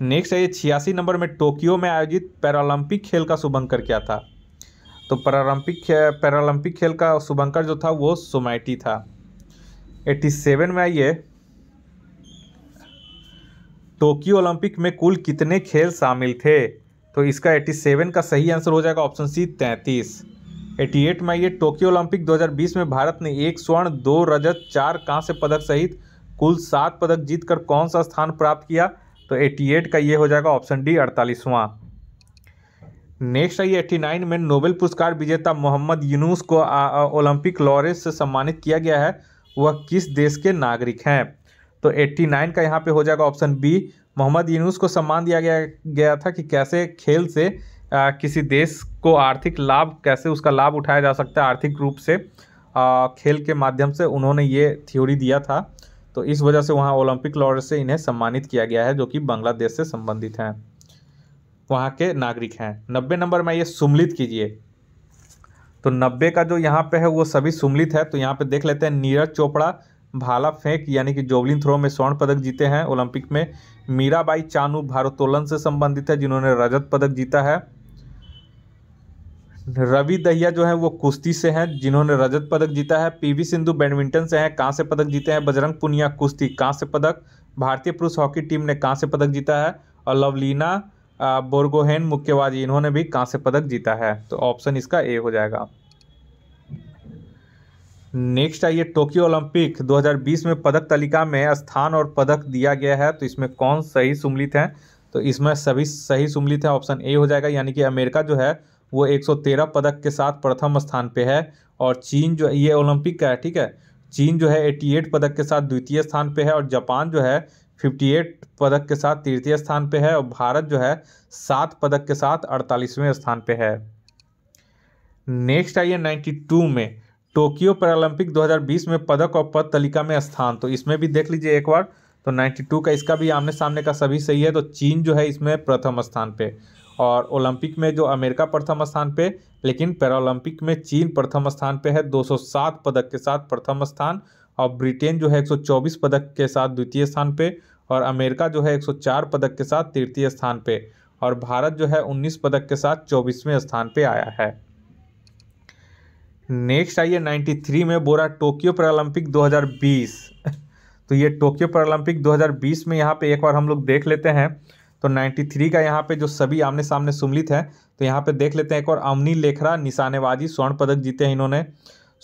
[SPEAKER 1] नेक्स्ट है ये छियासी नंबर में टोक्यो में आयोजित पैरालंपिक खेल का शुभंकर क्या था तो पैरालंपिक पैरालंपिक खेल का शुभंकर जो था वो सोमैटी था एट्टी सेवन में आइए टोक्यो ओलंपिक में कुल कितने खेल शामिल थे तो इसका एट्टी सेवन का सही आंसर हो जाएगा ऑप्शन सी तैंतीस एटी एट में आइए टोक्यो ओलंपिक 2020 में भारत ने एक स्वर्ण दो रजत चार कांस्य पदक सहित कुल सात पदक जीतकर कौन सा स्थान प्राप्त किया तो 88 का ये हो जाएगा ऑप्शन डी अड़तालीसवां नेक्स्ट आइए 89 में नोबेल पुरस्कार विजेता मोहम्मद यूनुस को ओलंपिक लॉरेंस से सम्मानित किया गया है वह किस देश के नागरिक हैं तो 89 का यहाँ पे हो जाएगा ऑप्शन बी मोहम्मद यूनुस को सम्मान दिया गया गया था कि कैसे खेल से आ, किसी देश को आर्थिक लाभ कैसे उसका लाभ उठाया जा सकता है आर्थिक रूप से आ, खेल के माध्यम से उन्होंने ये थ्योरी दिया था तो इस वजह से वहाँ ओलंपिक लॉर्ड से इन्हें सम्मानित किया गया है जो कि बांग्लादेश से संबंधित हैं वहाँ के नागरिक हैं नब्बे नंबर में ये सुमलित कीजिए तो नब्बे का जो यहाँ पे है वो सभी सुमलित है तो यहाँ पे देख लेते हैं नीरज चोपड़ा भाला फेंक यानी कि जोवलिन थ्रो में स्वर्ण पदक जीते हैं ओलंपिक में मीराबाई चानू भारोत्तोलन से संबंधित है जिन्होंने रजत पदक जीता है रवि दहिया जो है वो कुश्ती से हैं जिन्होंने रजत पदक जीता है पीवी सिंधु बैडमिंटन से हैं कांस्य पदक जीते हैं बजरंग पुनिया कुश्ती कांस्य पदक भारतीय पुरुष हॉकी टीम ने कांस्य पदक जीता है और लवलीना बोरगोहेन मुक्केबाजी इन्होंने भी कांस्य पदक जीता है तो ऑप्शन इसका ए हो जाएगा नेक्स्ट आइए टोक्यो ओलंपिक 2020 में पदक तालिका में स्थान और पदक दिया गया है तो इसमें कौन सही सम्मिलित है तो इसमें सभी सही सम्मिलित है ऑप्शन ए हो जाएगा यानी कि अमेरिका जो है वो 113 पदक के साथ प्रथम स्थान पे है और चीन जो ये ओलंपिक का है ठीक है चीन जो है 88 पदक के साथ द्वितीय स्थान पे है और जापान जो है 58 पदक के साथ तृतीय स्थान पे है और भारत जो है सात पदक के साथ अड़तालीसवें स्थान पे है नेक्स्ट आइए 92 में टोक्यो पैरालंपिक 2020 में पदक और पद तालिका में स्थान तो इसमें भी देख लीजिए एक बार तो 92 का इसका भी आमने सामने का सभी सही है तो चीन जो है इसमें प्रथम स्थान पे और ओलंपिक में जो अमेरिका प्रथम स्थान पे लेकिन पैरालंपिक में चीन प्रथम स्थान पे है 207 पदक के साथ प्रथम स्थान और ब्रिटेन जो है 124 पदक के साथ द्वितीय स्थान पे और अमेरिका जो है 104 पदक के साथ तृतीय स्थान पे और भारत जो है 19 पदक के साथ चौबीसवें स्थान पे आया है नेक्स्ट आइए नाइन्टी में बोरा टोक्यो पैरालंपिक दो तो ये टोक्यो पैरालंपिक 2020 में यहाँ पे एक बार हम लोग देख लेते हैं तो 93 का यहाँ पे जो सभी आमने सामने सुमिलित है तो यहाँ पे देख लेते हैं एक और अमनी लेखरा निशानेबाजी स्वर्ण पदक जीते हैं इन्होंने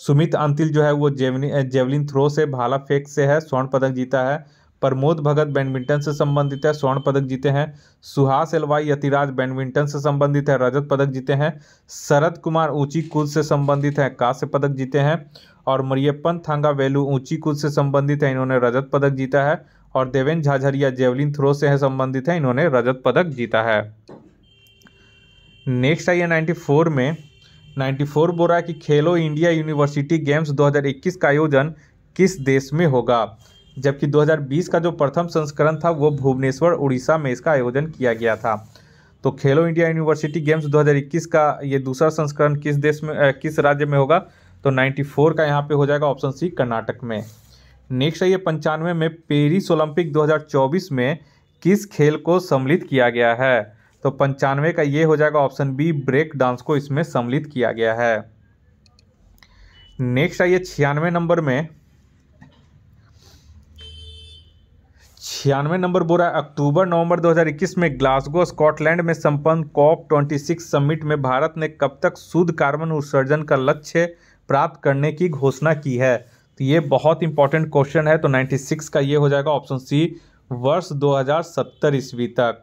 [SPEAKER 1] सुमित अंतिल जो है वो जेवलिन जेवलिन थ्रो से भाला फेंक से है स्वर्ण पदक जीता है प्रमोद भगत बैडमिंटन से संबंधित है स्वर्ण पदक जीते हैं सुहास एलवाई यतिराज बैडमिंटन से संबंधित है रजत पदक जीते हैं शरद कुमार ऊंची कूद से संबंधित है कांस्य पदक जीते हैं और मरियप्पन थांगा वेलू ऊंची कूद से संबंधित है इन्होंने रजत पदक जीता है और देवेंद्र झाझरिया जेवलिन थ्रो से है संबंधित है इन्होंने रजत पदक जीता है नेक्स्ट आइए 94 में 94 बोरा कि खेलो इंडिया यूनिवर्सिटी गेम्स 2021 का आयोजन किस देश में होगा जबकि 2020 का जो प्रथम संस्करण था वो भुवनेश्वर उड़ीसा में इसका आयोजन किया गया था तो खेलो इंडिया यूनिवर्सिटी गेम्स 2021 का ये दूसरा संस्करण किस देश में किस राज्य में होगा तो 94 का यहाँ पे हो जाएगा ऑप्शन सी कर्नाटक में नेक्स्ट आइए पंचानवे में पेरिस ओलंपिक 2024 में किस खेल को सम्मिलित किया गया है तो पंचानवे का ये हो जाएगा ऑप्शन बी ब्रेक डांस को इसमें सम्मिलित किया गया है नेक्स्ट आइए छियानवे नंबर में छियानवे नंबर बोरा अक्टूबर नवंबर 2021 में ग्लासगो स्कॉटलैंड में संपन्न कॉप 26 समिट में भारत ने कब तक शुद्ध कार्बन उत्सर्जन का लक्ष्य प्राप्त करने की घोषणा की है तो ये बहुत इंपॉर्टेंट क्वेश्चन है तो 96 का ये हो जाएगा ऑप्शन सी वर्ष 2070 ईस्वी तक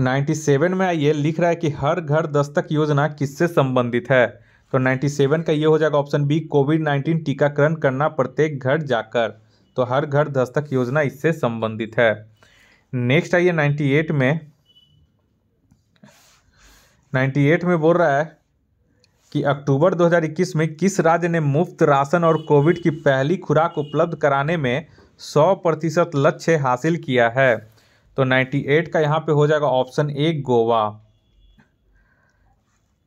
[SPEAKER 1] 97 में आइए लिख रहा है कि हर घर दस्तक योजना किससे संबंधित है तो 97 का ये हो जाएगा ऑप्शन बी कोविड 19 टीकाकरण करना प्रत्येक घर जाकर तो हर घर दस्तक योजना इससे संबंधित है नेक्स्ट आइए 98 में 98 में बोल रहा है कि अक्टूबर 2021 में किस राज्य ने मुफ्त राशन और कोविड की पहली खुराक उपलब्ध कराने में 100 प्रतिशत लक्ष्य हासिल किया है तो 98 का यहाँ पे हो जाएगा ऑप्शन ए गोवा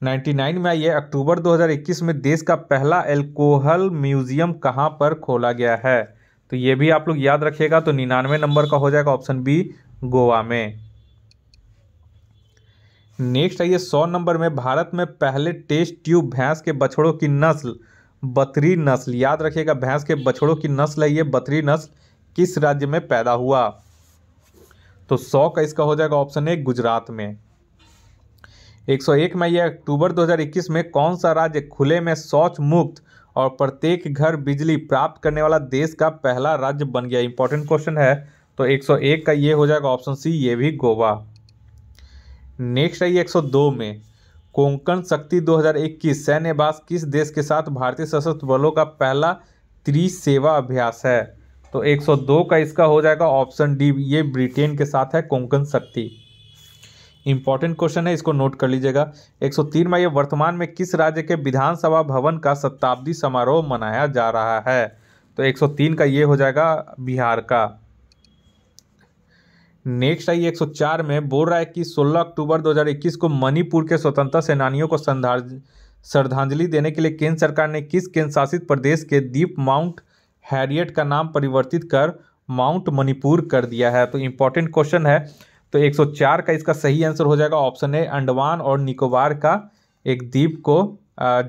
[SPEAKER 1] 99 में आइए अक्टूबर 2021 में देश का पहला एल्कोहल म्यूजियम कहाँ पर खोला गया है तो ये भी आप लोग याद रखिएगा तो निन्यानवे नंबर का हो जाएगा ऑप्शन बी गोवा में नेक्स्ट आइए सौ नंबर में भारत में पहले टेस्ट ट्यूब भैंस के बछड़ों की नस्ल बतरी नस्ल याद रखिएगा भैंस के बछड़ों की नस्ल है ये बतरी नस्ल किस राज्य में पैदा हुआ तो सौ का इसका हो जाएगा ऑप्शन ए गुजरात में 101 में यह अक्टूबर 2021 में कौन सा राज्य खुले में शौच मुक्त और प्रत्येक घर बिजली प्राप्त करने वाला देश का पहला राज्य बन गया इंपॉर्टेंट क्वेश्चन है तो 101 का ये हो जाएगा ऑप्शन सी ये भी गोवा नेक्स्ट आई 102 में कोंकण शक्ति 2021 बास किस देश के साथ भारतीय सशस्त्र बलों का पहला त्रिसेवा अभ्यास है तो 102 का इसका हो जाएगा ऑप्शन डी ये ब्रिटेन के साथ है कोंकण शक्ति इंपॉर्टेंट क्वेश्चन है इसको नोट कर लीजिएगा 103 में ये वर्तमान में किस राज्य के विधानसभा भवन का शताब्दी समारोह मनाया जा रहा है तो 103 का ये हो जाएगा बिहार का नेक्स्ट आई 104 में बोल रहा है कि 16 अक्टूबर 2021 को मणिपुर के स्वतंत्रता सेनानियों को श्रद्धांजलि देने के लिए केंद्र सरकार ने किस केंद्र शासित प्रदेश के द्वीप माउंट हैरियट का नाम परिवर्तित कर माउंट मणिपुर कर दिया है तो इंपॉर्टेंट क्वेश्चन है तो 104 का इसका सही आंसर हो जाएगा ऑप्शन ए अंडमान और निकोबार का एक द्वीप को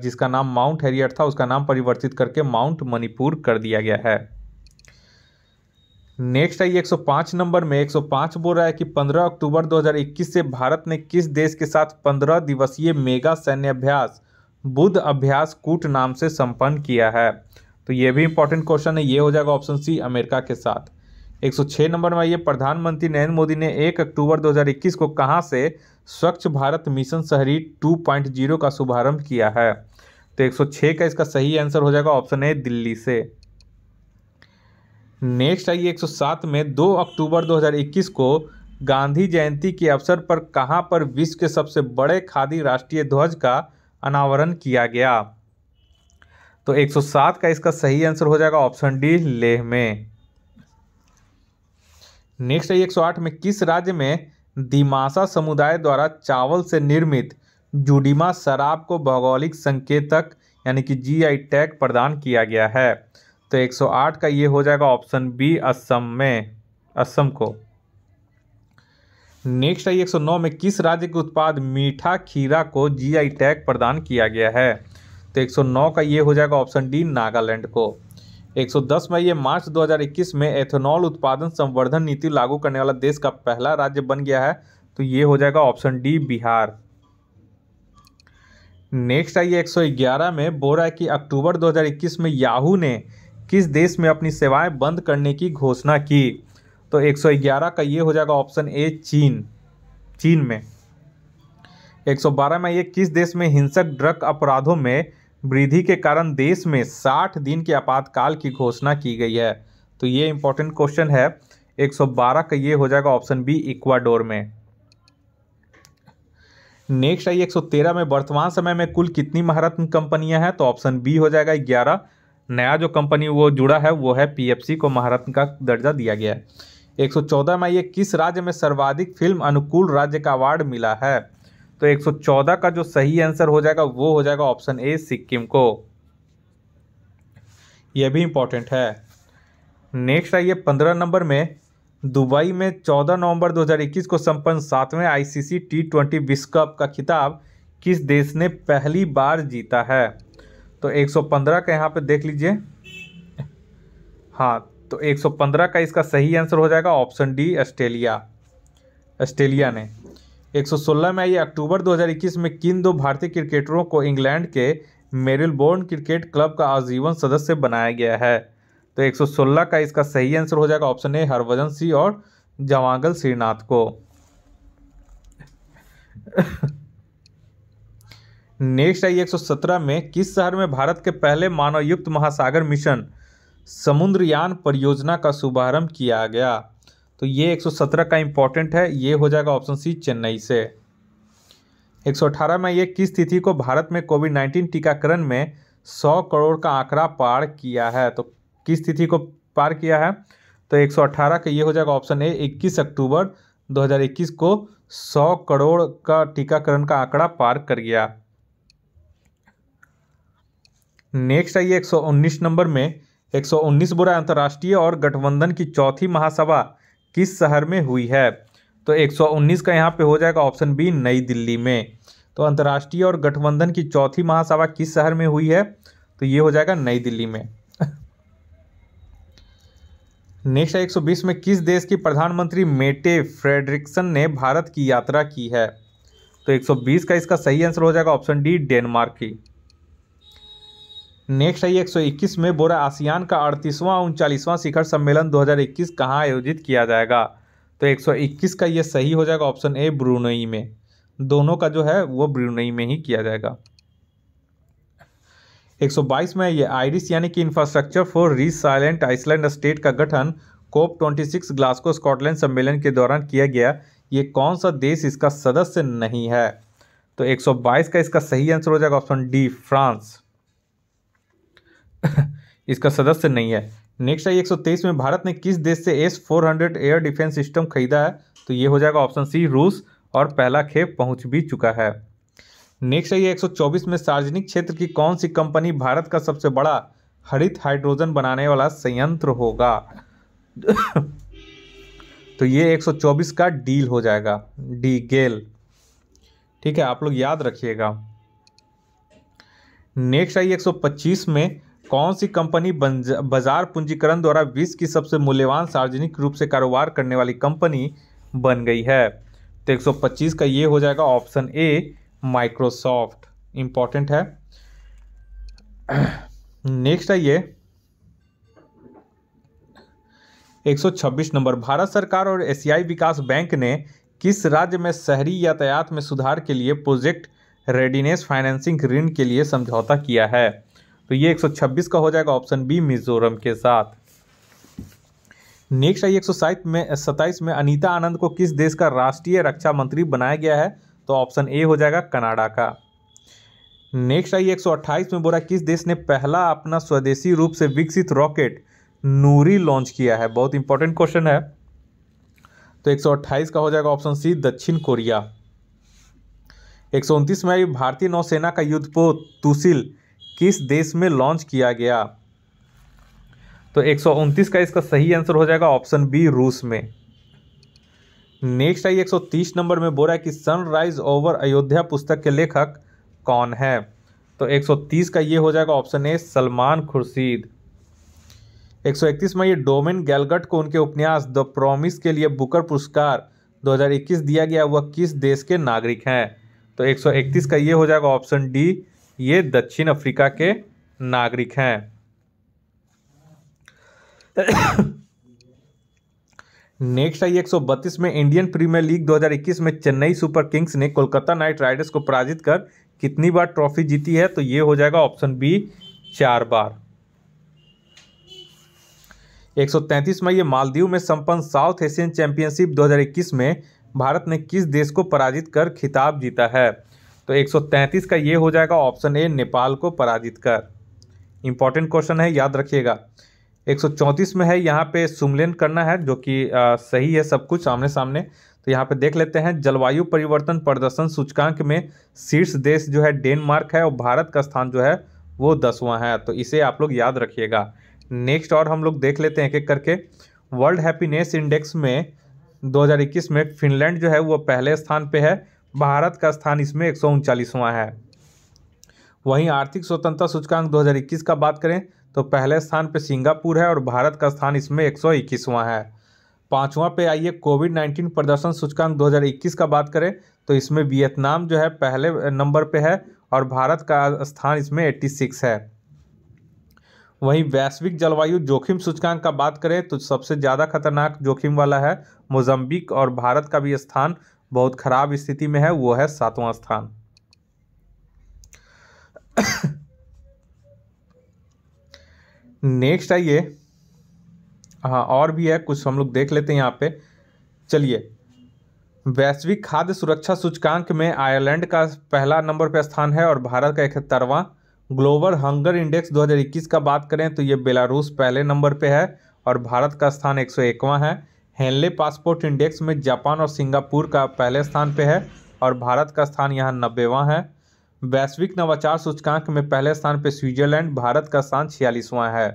[SPEAKER 1] जिसका नाम माउंट हैरियट था उसका नाम परिवर्तित करके माउंट मणिपुर कर दिया गया है नेक्स्ट आइए 105 नंबर में 105 बोल रहा है कि 15 अक्टूबर 2021 से भारत ने किस देश के साथ 15 दिवसीय मेगा सैन्य अभ्यास बुद्ध अभ्यास कूट नाम से संपन्न किया है तो ये भी इंपॉर्टेंट क्वेश्चन है ये हो जाएगा ऑप्शन सी अमेरिका के साथ 106 नंबर में आइए प्रधानमंत्री नरेंद्र मोदी ने 1 अक्टूबर 2021 को कहाँ से स्वच्छ भारत मिशन शहरी 2.0 का शुभारंभ किया है तो 106 का इसका सही आंसर हो जाएगा ऑप्शन ए दिल्ली से नेक्स्ट आइए 107 में 2 अक्टूबर 2021 को गांधी जयंती के अवसर पर कहाँ पर विश्व के सबसे बड़े खादी राष्ट्रीय ध्वज का अनावरण किया गया तो 107 का इसका सही आंसर हो जाएगा ऑप्शन डी लेह में नेक्स्ट आइए 108 में किस राज्य में दिमासा समुदाय द्वारा चावल से निर्मित जुडिमा शराब को भौगोलिक संकेतक यानी कि जी टैग प्रदान किया गया है तो 108 का ये हो जाएगा ऑप्शन बी असम में असम को नेक्स्ट सौ 109 में किस राज्य के उत्पाद मीठा खीरा को जीआई टैग प्रदान किया गया है तो 109 का ये हो जाएगा ऑप्शन डी नागालैंड को 110 में ये मार्च 2021 में एथेनॉल उत्पादन संवर्धन नीति लागू करने वाला देश का पहला राज्य बन गया है तो ये हो जाएगा ऑप्शन डी बिहार नेक्स्ट आइए 111 में बोरा की अक्टूबर 2021 में याहू ने किस देश में अपनी सेवाएं बंद करने की घोषणा की तो 111 का ये हो जाएगा ऑप्शन ए चीन चीन में 112 में ये किस देश में हिंसक ड्रग अपराधों में वृद्धि के कारण देश में 60 दिन के आपातकाल की घोषणा की गई है तो ये इंपॉर्टेंट क्वेश्चन है 112 का ये हो जाएगा ऑप्शन बी इक्वाडोर में नेक्स्ट आइए 113 में वर्तमान समय में कुल कितनी महारत्न कंपनियां हैं तो ऑप्शन बी हो जाएगा ग्यारह नया जो कंपनी वो जुड़ा है वो है पीएफसी को महारत्न का दर्जा दिया गया है 114 में ये किस राज्य में सर्वाधिक फिल्म अनुकूल राज्य का अवार्ड मिला है तो 114 का जो सही आंसर हो जाएगा वो हो जाएगा ऑप्शन ए सिक्किम को यह भी इम्पोर्टेंट है नेक्स्ट आइए पंद्रह नंबर में दुबई में 14 नवंबर 2021 को संपन्न सातवें आईसीसी टी ट्वेंटी विश्व कप का खिताब किस देश ने पहली बार जीता है तो 115 का यहाँ पे देख लीजिए हाँ तो 115 का इसका सही आंसर हो जाएगा ऑप्शन डी ऑस्ट्रेलिया ऑस्ट्रेलिया ने 116 में आइए अक्टूबर 2021 में किन दो भारतीय क्रिकेटरों को इंग्लैंड के मेरिलबोर्न क्रिकेट क्लब का आजीवन सदस्य बनाया गया है तो 116 का इसका सही आंसर हो जाएगा ऑप्शन ए हरभजन सिंह और जवांगल श्रीनाथ को नेक्स्ट आई 117 में किस शहर में भारत के पहले मानवयुक्त महासागर मिशन समुद्रयान परियोजना का शुभारंभ किया गया तो ये 117 का इम्पोर्टेंट है ये हो जाएगा ऑप्शन सी चेन्नई से 118 में ये किस तिथि को भारत में कोविड 19 टीकाकरण में 100 करोड़ का आंकड़ा पार किया है तो किस तिथि को पार किया है तो 118 का ये हो जाएगा ऑप्शन ए 21 अक्टूबर 2021 को 100 करोड़ का टीकाकरण का आंकड़ा पार कर गया नेक्स्ट आइए 119 नंबर में 119 बुरा अंतर्राष्ट्रीय और गठबंधन की चौथी महासभा किस शहर में हुई है तो 119 का यहाँ पे हो जाएगा ऑप्शन बी नई दिल्ली में तो अंतर्राष्ट्रीय और गठबंधन की चौथी महासभा किस शहर में हुई है तो ये हो जाएगा नई दिल्ली में नेक्स्ट है 120 में किस देश की प्रधानमंत्री मेटे फ्रेडरिक्सन ने भारत की यात्रा की है तो 120 का इसका सही आंसर हो जाएगा ऑप्शन डी डेनमार्क की नेक्स्ट आई 121 में बोरा आसियान का अड़तीसवां उनचालीसवां शिखर सम्मेलन 2021 कहाँ आयोजित किया जाएगा तो 121 का ये सही हो जाएगा ऑप्शन ए ब्रुनई में दोनों का जो है वो ब्रुनई में ही किया जाएगा 122 में ये आयरिस यानी कि infrastructure for resilient island state का गठन कोप 26 ग्लास्को स्कॉटलैंड सम्मेलन के दौरान किया गया ये कौन सा देश इसका सदस्य नहीं है तो 122 का इसका सही आंसर हो जाएगा ऑप्शन डी फ्रांस इसका सदस्य नहीं है नेक्स्ट आई एक सौ तेईस में भारत ने किस देश से S four hundred air defence system खरीदा है तो ये हो जाएगा ऑप्शन सी रूस और पहला खेप पहुंच भी चुका है नेक्स्ट है ये 124 में सार्वजनिक क्षेत्र की कौन सी कंपनी भारत का सबसे बड़ा हरित हाइड्रोजन बनाने वाला संयंत्र होगा तो ये 124 का डील हो जाएगा डी गेल ठीक है आप लोग याद रखिएगा नेक्स्ट आई 125 में कौन सी कंपनी बाजार पूंजीकरण द्वारा विश्व की सबसे मूल्यवान सार्वजनिक रूप से कारोबार करने वाली कंपनी बन गई है तो एक का ये हो जाएगा ऑप्शन ए माइक्रोसॉफ्ट इंपॉर्टेंट है नेक्स्ट है ये 126 नंबर भारत सरकार और एशियाई विकास बैंक ने किस राज्य में शहरी यातायात में सुधार के लिए प्रोजेक्ट रेडीनेस फाइनेंसिंग ऋण के लिए समझौता किया है तो ये 126 का हो जाएगा ऑप्शन बी मिजोरम के साथ नेक्स्ट आई एक सौ में सत्ताईस में अनीता आनंद को किस देश का राष्ट्रीय रक्षा मंत्री बनाया गया है तो ऑप्शन ए हो जाएगा कनाडा का नेक्स्ट आई एक में बोला किस देश ने पहला अपना स्वदेशी रूप से विकसित रॉकेट नूरी लॉन्च किया है बहुत इंपॉर्टेंट क्वेश्चन है तो 128 का हो जाएगा ऑप्शन सी दक्षिण कोरिया एक में आई भारतीय नौसेना का युद्धपोत तुसिल किस देश में लॉन्च किया गया तो एक का इसका सही आंसर हो जाएगा ऑप्शन बी रूस में नेक्स्ट आई 130 नंबर में बोला है कि सनराइज ओवर अयोध्या पुस्तक के लेखक कौन है तो 130 का ये हो जाएगा ऑप्शन ए सलमान खुर्शीद 131 में ये डोमिन गैलगट को उनके उपन्यास द प्रॉमिस के लिए बुकर पुरस्कार 2021 दिया गया वह किस देश के नागरिक हैं तो 131 का ये हो जाएगा ऑप्शन डी ये दक्षिण अफ्रीका के नागरिक हैं नेक्स्ट आई 132 में इंडियन प्रीमियर लीग 2021 में चेन्नई सुपर किंग्स ने कोलकाता नाइट राइडर्स को पराजित कर कितनी बार ट्रॉफी जीती है तो ये हो जाएगा ऑप्शन बी चार बार 133 में ये मालदीव में संपन्न साउथ एशियन चैंपियनशिप 2021 में भारत ने किस देश को पराजित कर खिताब जीता है तो 133 का ये हो जाएगा ऑप्शन ए नेपाल को पराजित कर इंपॉर्टेंट क्वेश्चन है याद रखिएगा 134 में है यहाँ पे सुमलेन करना है जो कि सही है सब कुछ सामने सामने तो यहाँ पे देख लेते हैं जलवायु परिवर्तन प्रदर्शन सूचकांक में शीर्ष देश जो है डेनमार्क है और भारत का स्थान जो है वो दसवां है तो इसे आप लोग याद रखिएगा नेक्स्ट और हम लोग देख लेते हैं एक एक करके वर्ल्ड हैप्पीनेस इंडेक्स में 2021 में फिनलैंड जो है वो पहले स्थान पे है भारत का स्थान इसमें एक है वहीं आर्थिक स्वतंत्रता सूचकांक 2021 का बात करें तो पहले स्थान पर सिंगापुर है और भारत का स्थान इसमें एक है पाँचवा पे आइए कोविड नाइन्टीन प्रदर्शन सूचकांक 2021 का बात करें तो इसमें वियतनाम जो है पहले नंबर पे है और भारत का स्थान इसमें 86 है वहीं वैश्विक जलवायु जोखिम सूचकांक का बात करें तो सबसे ज़्यादा खतरनाक जोखिम वाला है मोजम्बिक और भारत का भी स्थान बहुत खराब स्थिति में है वो है सातवां स्थान नेक्स्ट आइए हाँ और भी है कुछ हम लोग देख लेते हैं यहाँ पे चलिए वैश्विक खाद्य सुरक्षा सूचकांक में आयरलैंड का पहला नंबर पर स्थान है और भारत का इकहत्तरवां ग्लोबल हंगर इंडेक्स 2021 का बात करें तो ये बेलारूस पहले नंबर पे है और भारत का स्थान एक है हेनले पासपोर्ट इंडेक्स में जापान और सिंगापुर का पहले स्थान पे है और भारत का स्थान यहाँ नब्बेवा है वैश्विक नवाचार सूचकांक में पहले स्थान पे स्विट्जरलैंड भारत का स्थान छियालीसवां है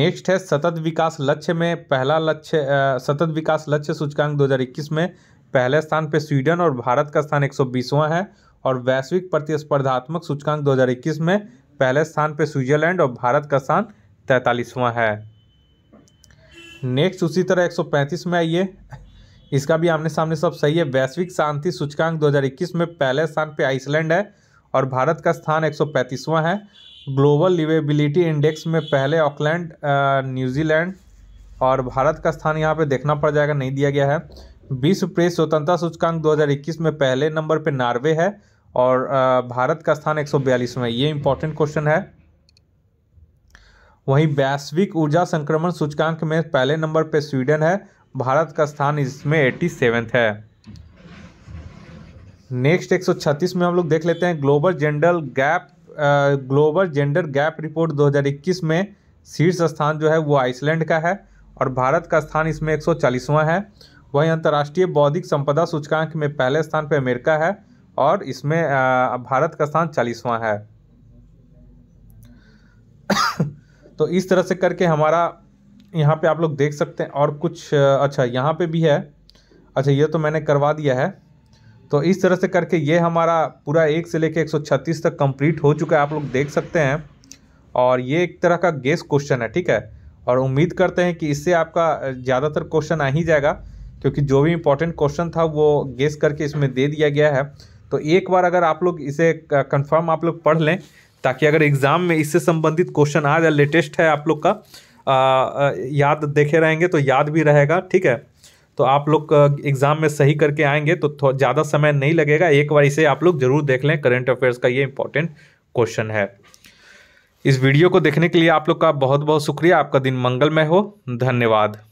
[SPEAKER 1] नेक्स्ट है सतत विकास लक्ष्य में पहला लक्ष्य सतत विकास लक्ष्य सूचकांक 2021 में पहले स्थान पे स्वीडन और भारत का स्थान 120वां है और वैश्विक प्रतिस्पर्धात्मक सूचकांक 2021 में पहले स्थान पे स्विट्जरलैंड और भारत का स्थान तैंतालीसवां है नेक्स्ट उसी तरह 135 में आइए इसका भी आमने सामने सब सही है वैश्विक शांति सूचकांक 2021 में पहले स्थान पे आइसलैंड है और भारत का स्थान 135वां है ग्लोबल लिवेबिलिटी इंडेक्स में पहले ऑकलैंड न्यूजीलैंड और भारत का स्थान यहाँ पे देखना पड़ जाएगा नहीं दिया गया है विश्व प्रेस स्वतंत्रता सूचकांक 2021 में पहले नंबर पे नार्वे है और भारत का स्थान 142 में ये इंपॉर्टेंट क्वेश्चन है वहीं वैश्विक ऊर्जा संक्रमण सूचकांक में पहले नंबर पर स्वीडन है भारत का स्थान इसमें एट्टी सेवेंथ है नेक्स्ट 136 में हम लोग देख लेते हैं global gender gap global gender gap report 2021 में शीर्ष स्थान जो है वो आइसलैंड का है और भारत का स्थान इसमें एक है वहीं अंतर्राष्ट्रीय बौद्धिक संपदा सूचकांक में पहले स्थान पर अमेरिका है और इसमें भारत का स्थान चालीसवां है तो इस तरह से करके हमारा यहाँ पे आप लोग देख सकते हैं और कुछ अच्छा यहाँ पे भी है अच्छा ये तो मैंने करवा दिया है तो इस तरह से करके ये हमारा पूरा एक से लेके 136 तक कंप्लीट हो चुका है आप लोग देख सकते हैं और ये एक तरह का गेस क्वेश्चन है ठीक है और उम्मीद करते हैं कि इससे आपका ज़्यादातर क्वेश्चन आ ही जाएगा क्योंकि जो भी इम्पोर्टेंट क्वेश्चन था वो गेस करके इसमें दे दिया गया है तो एक बार अगर आप लोग इसे कन्फर्म आप लोग पढ़ लें ताकि अगर एग्ज़ाम में इससे संबंधित क्वेश्चन आ जाए लेटेस्ट है आप लोग का आ, याद देखे रहेंगे तो याद भी रहेगा ठीक है तो आप लोग एग्ज़ाम में सही करके आएंगे तो ज़्यादा समय नहीं लगेगा एक बार इसे आप लोग ज़रूर देख लें करेंट अफेयर्स का ये इंपॉर्टेंट क्वेश्चन है इस वीडियो को देखने के लिए आप लोग का बहुत बहुत शुक्रिया आपका दिन मंगलमय हो धन्यवाद